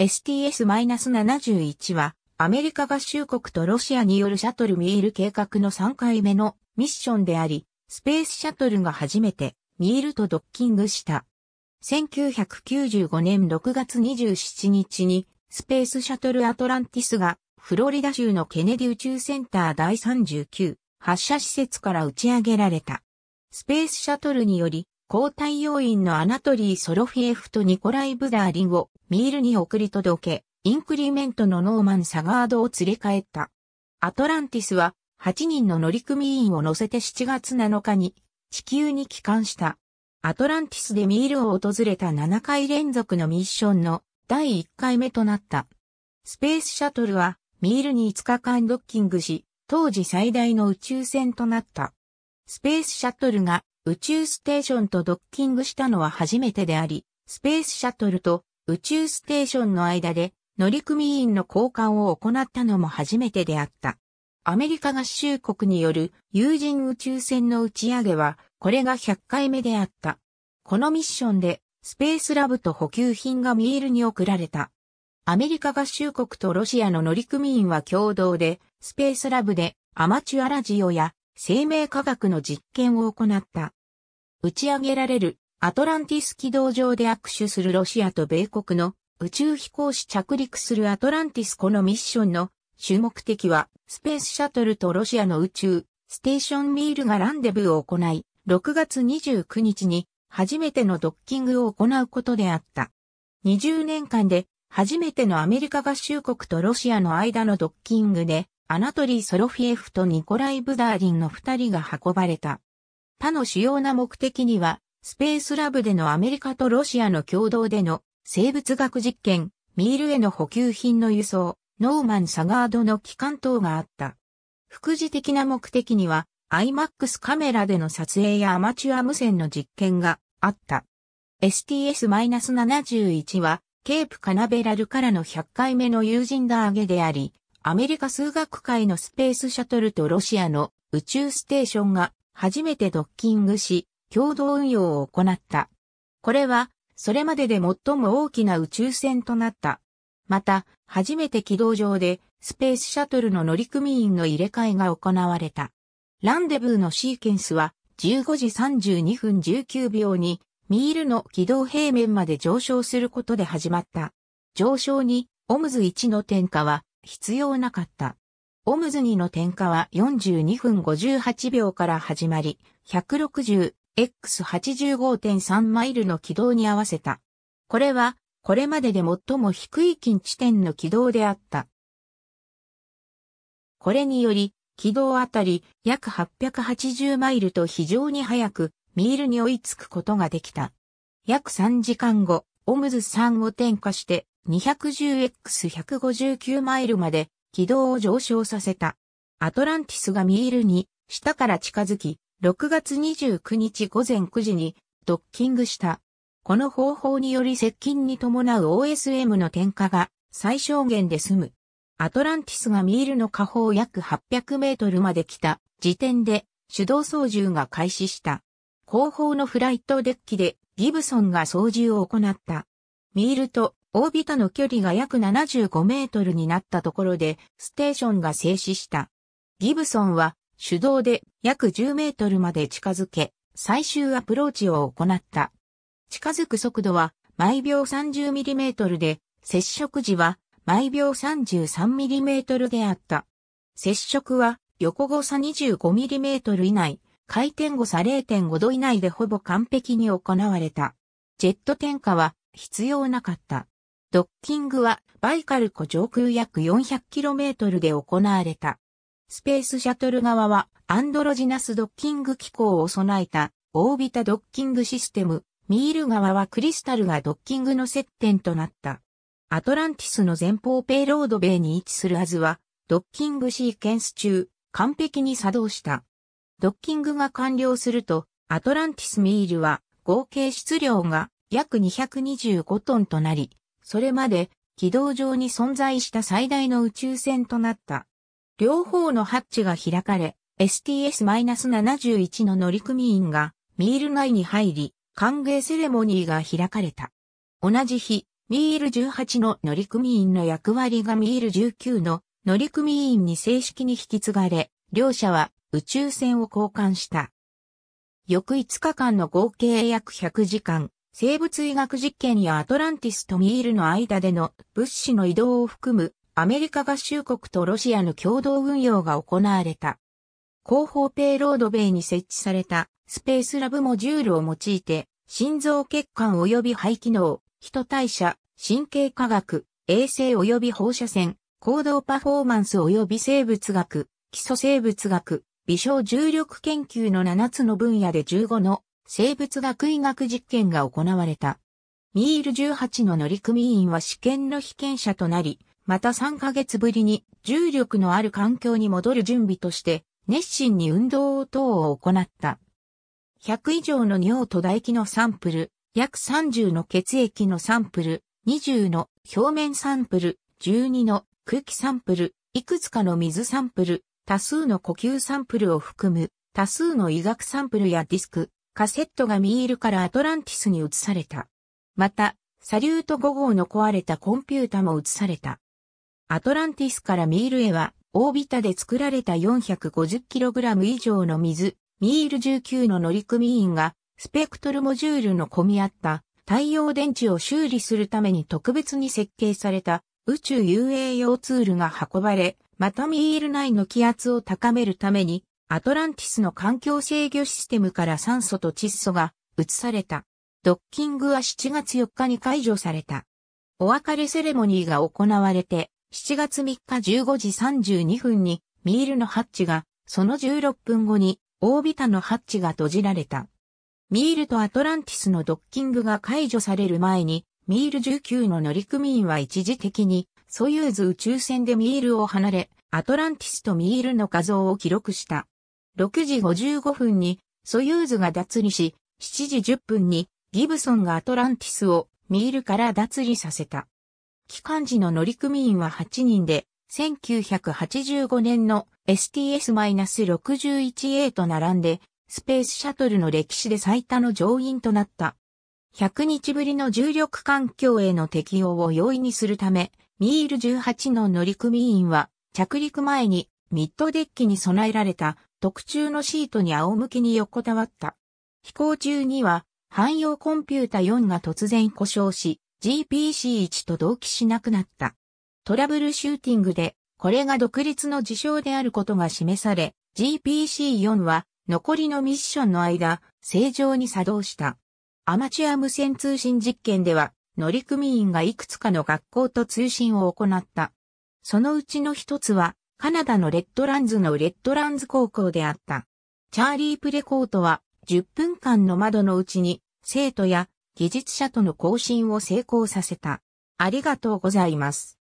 STS-71 は、アメリカ合衆国とロシアによるシャトルミール計画の3回目のミッションであり、スペースシャトルが初めてミールとドッキングした。1995年6月27日に、スペースシャトルアトランティスが、フロリダ州のケネディ宇宙センター第39発射施設から打ち上げられた。スペースシャトルにより、交代要員のアナトリー・ソロフィエフとニコライ・ブダーリンをミールに送り届け、インクリメントのノーマン・サガードを連れ帰った。アトランティスは8人の乗組員を乗せて7月7日に地球に帰還した。アトランティスでミールを訪れた7回連続のミッションの第1回目となった。スペースシャトルはミールに5日間ドッキングし、当時最大の宇宙船となった。スペースシャトルが宇宙ステーションとドッキングしたのは初めてであり、スペースシャトルと宇宙ステーションの間で乗組員の交換を行ったのも初めてであった。アメリカ合衆国による有人宇宙船の打ち上げは、これが100回目であった。このミッションで、スペースラブと補給品がミールに送られた。アメリカ合衆国とロシアの乗組員は共同で、スペースラブでアマチュアラジオや生命科学の実験を行った。打ち上げられるアトランティス軌道上で握手するロシアと米国の宇宙飛行士着陸するアトランティスこのミッションの主目的はスペースシャトルとロシアの宇宙ステーションミールがランデブーを行い6月29日に初めてのドッキングを行うことであった。20年間で初めてのアメリカ合衆国とロシアの間のドッキングでアナトリー・ソロフィエフとニコライ・ブダーリンの2人が運ばれた。他の主要な目的には、スペースラブでのアメリカとロシアの共同での生物学実験、ミールへの補給品の輸送、ノーマン・サガードの機関等があった。副次的な目的には、IMAX カメラでの撮影やアマチュア無線の実験があった。STS-71 は、ケープカナベラルからの100回目の友人だ上げであり、アメリカ数学界のスペースシャトルとロシアの宇宙ステーションが初めてドッキングし、共同運用を行った。これは、それまでで最も大きな宇宙船となった。また、初めて軌道上で、スペースシャトルの乗組員の入れ替えが行われた。ランデブーのシーケンスは、15時32分19秒に、ミールの軌道平面まで上昇することで始まった。上昇に、オムズ1の点火は必要なかった。オムズニの点火は42分58秒から始まり、160X85.3 マイルの軌道に合わせた。これは、これまでで最も低い近地点の軌道であった。これにより、軌道あたり約880マイルと非常に速く、ミールに追いつくことができた。約3時間後、オムズ3を点火して 210X159 マイルまで軌道を上昇させた。アトランティスがミールに、下から近づき、6月29日午前9時にドッキングした。この方法により接近に伴う OSM の点火が最小限で済む。アトランティスがミールの下方約800メートルまで来た時点で手動操縦が開始した。後方のフライトデッキでギブソンが操縦を行った。ミールとオービタの距離が約75メートルになったところで、ステーションが静止した。ギブソンは、手動で約10メートルまで近づけ、最終アプローチを行った。近づく速度は、毎秒 30mm で、接触時は、毎秒 33mm であった。接触は、横誤差 25mm 以内、回転誤差0.5度以内でほぼ完璧に行われた。ジェット点火は必要なかった。ドッキングはバイカル湖上空約 400km で行われた。スペースシャトル側はアンドロジナスドッキング機構を備えたオービタドッキングシステム、ミール側はクリスタルがドッキングの接点となった。アトランティスの前方ペイロード米に位置するはずは、ドッキングシーケンス中、完璧に作動した。ドッキングが完了すると、アトランティスミールは合計質量が約225トンとなり、それまで軌道上に存在した最大の宇宙船となった。両方のハッチが開かれ、STS-71 の乗組員がミール内に入り、歓迎セレモニーが開かれた。同じ日、ミール18の乗組員の役割がミール19の乗組員に正式に引き継がれ、両者は宇宙船を交換した。翌5日間の合計約100時間、生物医学実験やアトランティスとミールの間での物資の移動を含むアメリカ合衆国とロシアの共同運用が行われた。後方ペイロードベイに設置されたスペースラブモジュールを用いて心臓血管及び肺機能、人代謝、神経科学、衛生及び放射線、行動パフォーマンス及び生物学、基礎生物学、微小重力研究の7つの分野で15の生物学医学実験が行われた。ミール18の乗組員は試験の被験者となり、また3ヶ月ぶりに重力のある環境に戻る準備として、熱心に運動等を行った。100以上の尿と唾液のサンプル、約30の血液のサンプル、20の表面サンプル、12の空気サンプル、いくつかの水サンプル、多数の呼吸サンプルを含む、多数の医学サンプルやディスク、カセットがミールからアトランティスに移された。また、サリュート5号の壊れたコンピュータも移された。アトランティスからミールへは、オービタで作られた 450kg 以上の水、ミール19の乗組員が、スペクトルモジュールの混み合った太陽電池を修理するために特別に設計された宇宙遊泳用ツールが運ばれ、またミール内の気圧を高めるためにアトランティスの環境制御システムから酸素と窒素が移された。ドッキングは7月4日に解除された。お別れセレモニーが行われて、7月3日15時32分にミールのハッチが、その16分後にオービタのハッチが閉じられた。ミールとアトランティスのドッキングが解除される前に、ミール19の乗組員は一時的に、ソユーズ宇宙船でミールを離れ、アトランティスとミールの画像を記録した。6時55分にソユーズが脱離し、7時10分にギブソンがアトランティスをミールから脱離させた。機関時の乗組員は8人で、1985年の STS-61A と並んで、スペースシャトルの歴史で最多の乗員となった。100日ぶりの重力環境への適用を容易にするため、ミール18の乗組員は着陸前にミッドデッキに備えられた特注のシートに仰向けに横たわった。飛行中には、汎用コンピュータ4が突然故障し、GPC1 と同期しなくなった。トラブルシューティングで、これが独立の事象であることが示され、GPC4 は残りのミッションの間、正常に作動した。アマチュア無線通信実験では、乗組員がいくつかの学校と通信を行った。そのうちの一つは、カナダのレッドランズのレッドランズ高校であった。チャーリー・プレコートは10分間の窓のうちに生徒や技術者との交信を成功させた。ありがとうございます。